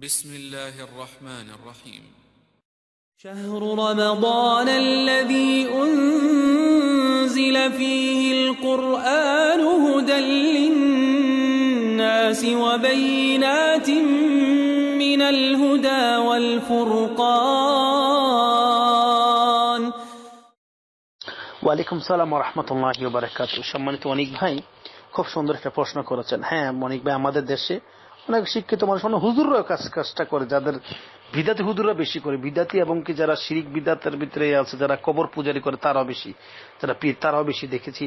بسم الله الرحمن الرحيم شهر رمضان الذي أنزل فيه القرآن هدى للناس وبينات من الهدى والفرقان وعليكم السلام ورحمة الله وبركاته شمانت ونيك بهاي خوب شندر في كورا چن هم ونيك مدد درشي অনেক শিক্ষিত মানুষ অনেক হুজুররা কাজ কাজটা করে যাদের বিদাতি হুজুরা বেশি করে বিদাতি এবং কি যারা শিরিক বিদাতের ভিতরে আছে যারা কবর পূজারি করে তারাও বেশি যারা পীর তারাও বেশি দেখেছি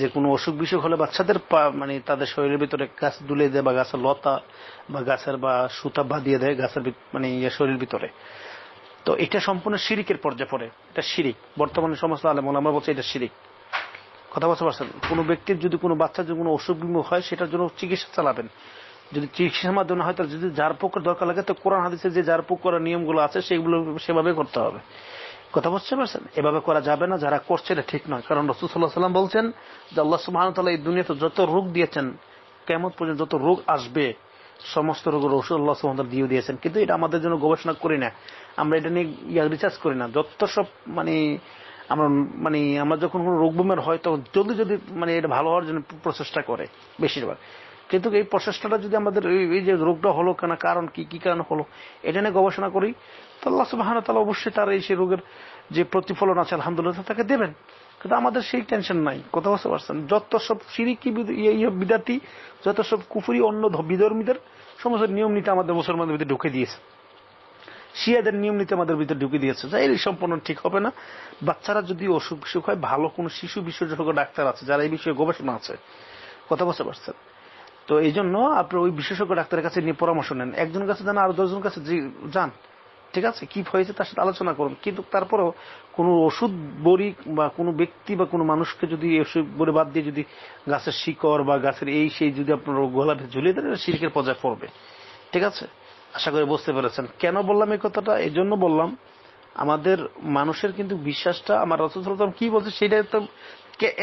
যে কোনো অসুখ বিসুখ হলে বাচ্চাদের মানে তাদের শরীরের ভিতরে গাছ দুলে দেয় বা গাছের লতা বা গাছের বা সুতা বাঁধিয়ে দেয় গাছের মানে ইয়ে শরীর ভিতরে তো এটা সম্পূর্ণ শিরিকের পর্যায়ে পড়ে এটা শিরিক বর্তমানে সমস্ত আলম আমরা বলছি এটা শিরিক কথা বলতে পারছেন কোনো ব্যক্তির যদি কোনো বাচ্চার যদি কোনো অসুখ বিমুখ হয় সেটার জন্য চিকিৎসা চালাবেন যদি চিকিৎসার মাধ্যমে হয় তার যদি ঝাড়ফুঁক দরকার লাগে তো কোরআন হাদিসে যে ঝাড়ফুঁক করার নিয়মগুলো আছে সেগুলো সেভাবে করতে হবে কথা বুঝতে পারছেন এভাবে করা যাবে না যারা করছে এটা ঠিক নয় কারণ রসুল্লাহ সাল্লাম বলছেন যে আল্লাহ সুবাহতাল্লাহ এই দুনিয়াতে যত রোগ দিয়েছেন কেমন পর্যন্ত যত রোগ আসবে সমস্ত রোগ রসুল্লাহ সুহামতাল দিয়ে দিয়েছেন কিন্তু এটা আমাদের জন্য গবেষণা করি না আমরা এটা নিয়ে ইয়া রিসার্চ করি না যত সব মানে আমরা মানে আমরা যখন কোনো রোগ বিমার হয় তখন জলদি যদি মানে এটা ভালো হওয়ার জন্য প্রচেষ্টা করে বেশিরভাগ কিন্তু এই প্রচেষ্টাটা যদি আমাদের এই যে রোগটা হলো কেন কারণ কি কি কারণ হলো এটা নিয়ে গবেষণা করি তো আল্লাহ সুবাহান তাহলে অবশ্যই তার এই সেই রোগের যে প্রতিফলন আছে আলহামদুলিল্লাহ তাকে দেবেন কিন্তু আমাদের সেই টেনশন নাই কথা বুঝতে পারছেন যত সব সিরিকি ইয়ে, ইয়ে বিদাতি যত সব কুফুরি অন্য বিধর্মীদের সমস্ত নিয়ম নীতি আমাদের মুসলমানদের ভিতরে ঢুকে দিয়েছে শিয়াদের নিয়ম নীতি আমাদের ভিতরে ঢুকে দিয়েছে যা এই সম্পূর্ণ ঠিক হবে না বাচ্চারা যদি অসুখ বিসুখ হয় ভালো কোনো শিশু বিশেষজ্ঞ ডাক্তার আছে যারা এই বিষয়ে গবেষণা আছে কথা বুঝতে পারছেন তো এই জন্য আপনি ওই বিশেষজ্ঞ ডাক্তারের কাছে নিয়ে পরামর্শ নেন একজনের কাছে যান আরো দশজনের কাছে যান ঠিক আছে কি হয়েছে তার সাথে আলোচনা করুন কিন্তু তারপরেও কোন ওষুধ বড়ি বা কোনো ব্যক্তি বা কোনো মানুষকে যদি ওষুধ বড়ি বাদ দিয়ে যদি গাছের শিকড় বা গাছের এই সেই যদি আপনার গোলাপে ঝুলিয়ে দেন শিল্পের পর্যায়ে পড়বে ঠিক আছে আশা করি বুঝতে পেরেছেন কেন বললাম এই কথাটা এই জন্য বললাম আমাদের মানুষের কিন্তু বিশ্বাসটা আমার রসুলাম কি বলছে সেটা তো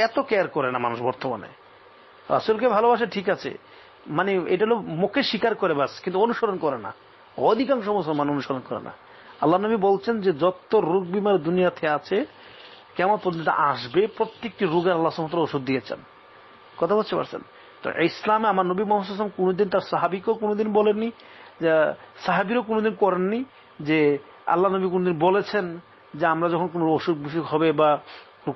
এত কেয়ার করে না মানুষ বর্তমানে রাসুলকে ভালোবাসে ঠিক আছে মানে এটা হলো মুখে স্বীকার করে বাস কিন্তু অনুসরণ করে না অধিকাংশ মুসলমান অনুসরণ করে না আল্লাহ নবী বলছেন যে যত রোগ বিমার দুনিয়াতে আছে কেমন পর্যন্ত আসবে প্রত্যেকটি রোগের আল্লাহ সমতলা ওষুধ দিয়েছেন কথা বলছে পারছেন তো ইসলামে আমার নবী মোহাম্মদ কোনোদিন তার সাহাবিকেও কোনোদিন বলেননি যে সাহাবিরও কোনোদিন করেননি যে আল্লাহ নবী কোনদিন বলেছেন যে আমরা যখন কোনো অসুখ বিসুখ হবে বা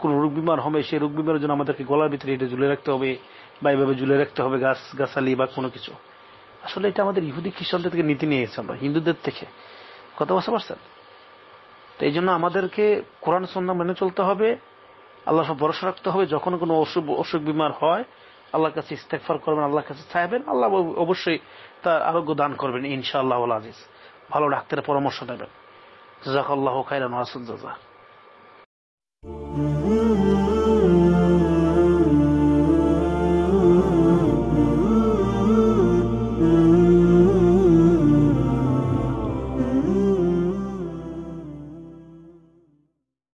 কোনো রোগ বিমার হবে সেই রোগ বিমারের জন্য আমাদেরকে গলার ভিতরে এটা ঝুলে রাখতে হবে বা এভাবে ঝুলে রাখতে হবে গাছ গাছালি বা কোনো কিছু আসলে এটা আমাদের ইহুদি খ্রিস্টানদের থেকে নীতি নিয়ে গেছে আমরা হিন্দুদের থেকে কথা বুঝতে পারছেন তো এই জন্য আমাদেরকে কোরআন সন্ধ্যা মেনে চলতে হবে আল্লাহ সব ভরসা রাখতে হবে যখন কোনো অসুখ অসুখ বিমার হয় আল্লাহর কাছে ইস্তেকফার করবেন আল্লাহর কাছে চাইবেন আল্লাহ অবশ্যই তার আরোগ্য দান করবেন ইনশাআল্লাহ আজিজ ভালো ডাক্তারের পরামর্শ নেবেন জাকাল্লাহ খাইরান হাসান জাজা